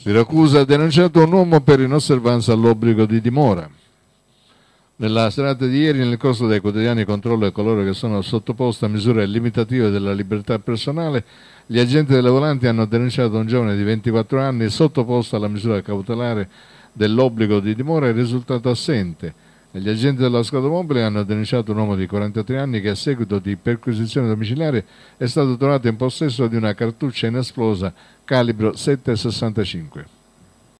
Siracusa ha denunciato un uomo per inosservanza all'obbligo di dimora. Nella serata di ieri, nel corso dei quotidiani controllo a coloro che sono sottoposti a misure limitative della libertà personale, gli agenti delle volanti hanno denunciato un giovane di 24 anni sottoposto alla misura cautelare dell'obbligo di dimora e risultato assente gli agenti della squadra mobile hanno denunciato un uomo di 43 anni che a seguito di perquisizione domiciliare è stato trovato in possesso di una cartuccia inesplosa calibro 765.